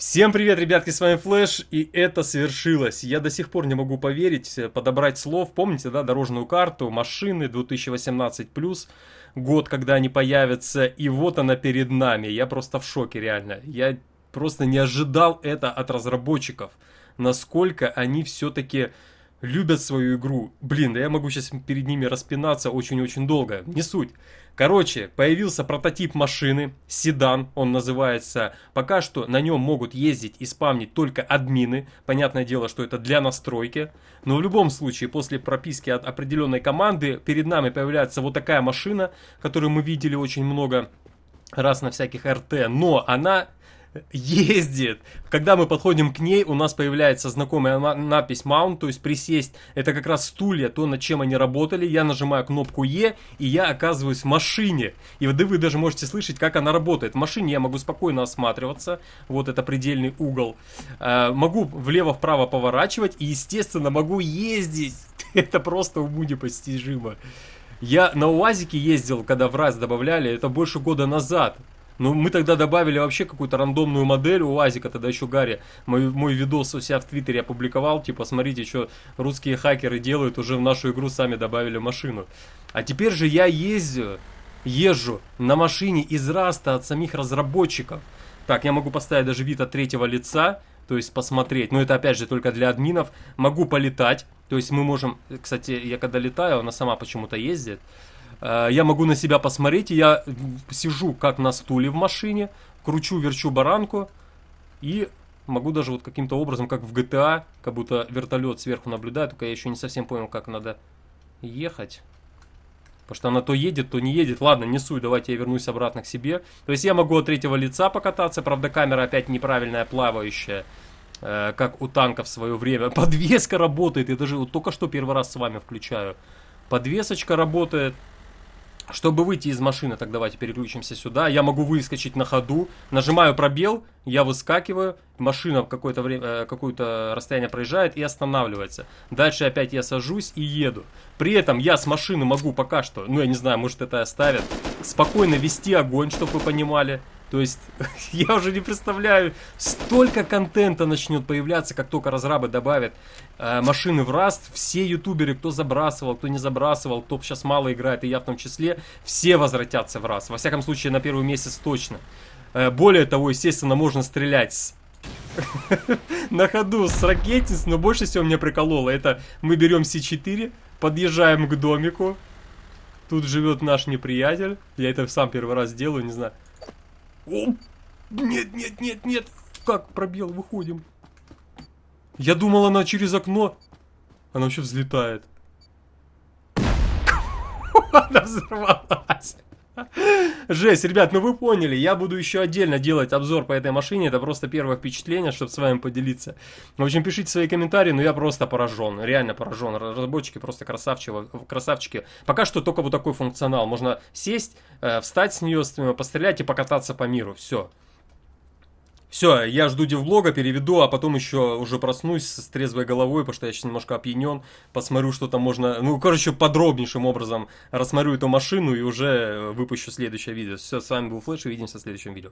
Всем привет, ребятки, с вами Флэш, и это свершилось. Я до сих пор не могу поверить, э, подобрать слов. Помните, да, дорожную карту, машины 2018+, год, когда они появятся, и вот она перед нами. Я просто в шоке, реально. Я просто не ожидал это от разработчиков, насколько они все-таки любят свою игру. Блин, да я могу сейчас перед ними распинаться очень-очень долго. Не суть. Короче, появился прототип машины, седан он называется. Пока что на нем могут ездить и спамнить только админы. Понятное дело, что это для настройки. Но в любом случае, после прописки от определенной команды, перед нами появляется вот такая машина, которую мы видели очень много раз на всяких РТ. Но она ездит. Когда мы подходим к ней, у нас появляется знакомая надпись Mount, то есть присесть. Это как раз стулья, то, над чем они работали. Я нажимаю кнопку E, и я оказываюсь в машине. И вот вы даже можете слышать, как она работает. В машине я могу спокойно осматриваться. Вот это предельный угол. Э, могу влево-вправо поворачивать и, естественно, могу ездить. Это просто уму непостижимо. Я на УАЗике ездил, когда в раз добавляли, это больше года назад. Ну, мы тогда добавили вообще какую-то рандомную модель у Азика, тогда еще Гарри. Мой, мой видос у себя в Твиттере опубликовал, типа, смотрите, что русские хакеры делают, уже в нашу игру сами добавили машину. А теперь же я ездю, езжу на машине из Раста от самих разработчиков. Так, я могу поставить даже вид от третьего лица, то есть посмотреть. Но это опять же только для админов. Могу полетать, то есть мы можем... Кстати, я когда летаю, она сама почему-то ездит. Э, я могу на себя посмотреть, и я сижу как на стуле в машине, кручу, верчу баранку, и могу даже вот каким-то образом, как в GTA, а, как будто вертолет сверху наблюдает, только я еще не совсем понял, как надо ехать. Потому что она то едет, то не едет. Ладно, не суй, давайте я вернусь обратно к себе. То есть я могу от третьего лица покататься, правда камера опять неправильная, плавающая э, как у танка в свое время. Подвеска работает, я даже вот только что первый раз с вами включаю. Подвесочка работает, чтобы выйти из машины, так давайте переключимся сюда. Я могу выскочить на ходу, нажимаю пробел, я выскакиваю, машина какое-то время, э, какое-то расстояние проезжает и останавливается. Дальше опять я сажусь и еду. При этом я с машины могу пока что, ну я не знаю, может это оставят, спокойно вести огонь, чтобы вы понимали. То есть я уже не представляю, столько контента начнет появляться, как только разрабы добавят э, машины в раст. Все ютуберы, кто забрасывал, кто не забрасывал, кто сейчас мало играет, и я в том числе, все возвратятся в раст. Во всяком случае, на первый месяц точно. Э, более того, естественно, можно стрелять с на ходу с ракетниц, но больше всего меня прикололо. Это мы берем С4, подъезжаем к домику. Тут живет наш неприятель. Я это сам первый раз делаю, не знаю нет, нет, нет, нет. Как пробел, выходим. Я думал, она через окно. Она вообще взлетает. Она взорвалась. Жесть, ребят, ну вы поняли, я буду еще отдельно делать обзор по этой машине, это просто первое впечатление, чтобы с вами поделиться. В общем, пишите свои комментарии, но я просто поражен, реально поражен. Разработчики просто красавчики, красавчики. Пока что только вот такой функционал, можно сесть, э, встать с нее, с э, пострелять и покататься по миру, все. Все, я жду девблога, переведу, а потом еще уже проснусь с трезвой головой, потому что я сейчас немножко опьянен, посмотрю, что там можно, ну, короче, подробнейшим образом рассмотрю эту машину и уже э, выпущу следующее видео. Все, с вами был Флэш, и увидимся в следующем видео.